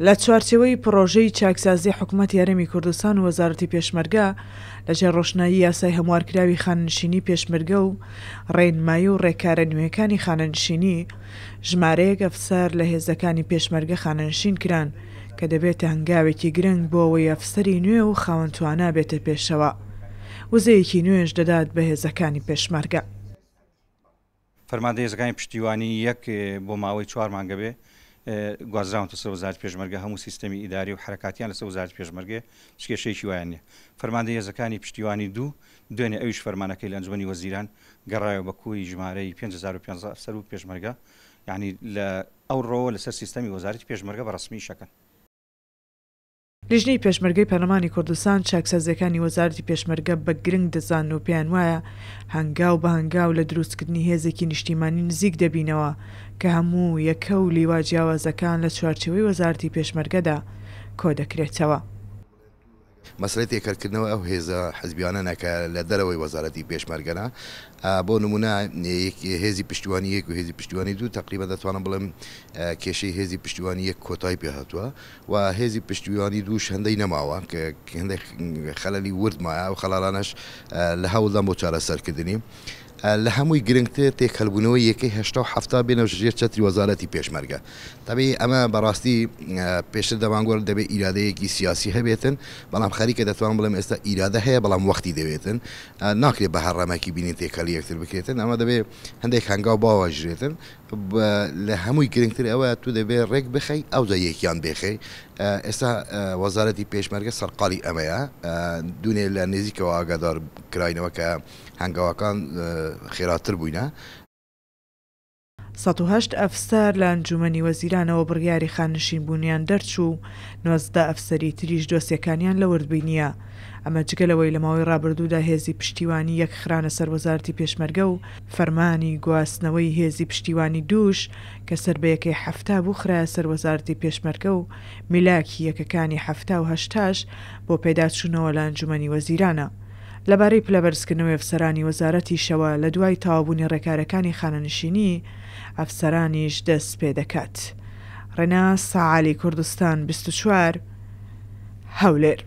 لە چوارچەوەی پرۆژەی چاکسازی حکوومەت یارەمی کوردستان و وەزارەتی پێشمەرگە لەژێ ڕۆشنایی یاسای هەموارکراوی خاننشینی پێشمرگە و ڕێنمایی و ڕێکارە نوێەکانی خاننشینی ژمارەیەک ئەفسەر لە هێزەکانی پێشمەرگە خاننشین کران کە دەبێتە هەنگاوێکی گرنگ بۆەوەی ئەفسەری نوێ و خاوەنتوانە بێتە پێشەوە وزەیەکی نوێش دەدات بە هێزەکانی پێشمەرگە فەرمادە هێزەکانی پشتیوانی یەک بۆ ماوەی چوار مانگە بێ گوازراون لەسەر وزارت پێشمەرگە هەموو سیستمی ئیداری و حرکاتیان لەسەر وزارت پێشمەرگێ شکێشەیەکی وایانە فەرماندە هێزەکانی پشتیوانی دوو دوێنێ ئەویش فەرمانەکەی لە ئەنجمەی وەزیران گەڕایەوە بە کوی ژمارەی 5500 سەر و پێشمەرگە یعنی لە ئەو ڕۆ لەسەر سیستمی وەزارتی پێشمەرگە بە ڕسمی شەکەن لیژنەی پێشمەرگەی پەرلەمانی کوردستان چاکسەزەکانی وەزارتی پێشمەرگە بە گرنگ دەزان و پێیان وایە هەنگاو بە هەنگاو لە دروستکردنی هێزێکی نیشتیمانی نزیک دەبینەوە کە هەموو یەکە و لیوا جیاوازەکان لە چوارچەوەی وەزارتی پێشمەرگەدا کۆ دەکرێتەوە. مەسری تێکەرکردنەوە ئەو هێزە حزبیانە نەکە لە دەرەوەی وەزارەتی پێشمەرگەنا بۆ نمونە هێزی پشتیوانی یەک و هێزی پشتیوانی دوو تقریبە دەتوانم بڵم کێشەی هێزی پشتیوانی یەک کۆتای پێهاتووە و هێزی پشتیوانی دوو هەندەی نەماوە کە هەندێک خەلەلی وردمایە و خەلاانەش لە هەوڵدا بۆ چارەسەرکردنی. لە هەمووی گرنگتر تێک هەلبوونەوە یەکەی هشتا هەفتا بێنە ژێر چتری وەزارەتی پێشمەرگە تەبی ئەمە بەڕاستی پێشتر دەمانگۆر دەبێت ایرادەیەکی سیاسی هەبێتن بەڵام خەریکە دەتوانم بڵێم ئێستا ایرادە هەیە بەڵام وەختی دەوێتن ناکرێت بە هەڕەمەکی بینی تێکەلی یەکتر بکرێتن ئەمە دەبێت هەندێک هەنگاو باواژرێتن لە هەمووی گرنگتر ئەوە تو دەبێت ڕێک بخەی ئەو زە یەکیان بێخی ئێستا وەزارەتی پێشمەرگە سەرقالی ئەمەیە دوێ لە نێزیکەوە ئاگادار کراینەوە کە هەنگاوەکان خێراتر بووینە 1970 ئەفسەر لە ئەنجومنی وەزیرانەوە بڕیاری خانشین بوونیان دەرچوو نوەزدە ئەفسەری تریش دۆسیەکانیان لە وربینیە ئەمە جگەلەوەی لە ماوەی ڕابردوودا هێزی پشتیوانی یەک خرانە سەر وەزارتی پێشمەرگە و فەرمانی گواستنەوەی هێزی پشتیوانی دووش کە سربەیەکەی هەفتا بوو خراە سەر وەزارتی پێشمەرگە و میلاکی یەکەکانی هەفتا و هەشتاش بۆ پێداچوونەوە لە ئەنجومنی وەزیرانە لەبارەی پلەبەرزکردنەوەی ئەفسەرانی وەزارەتی شەوە لە دوای تاوابوونی ڕێکارەکانی خانەنشینی ئەفسەرانیش دەست پێ دەکات. ڕێنا سەعالی کوردستان 24 هەولێر.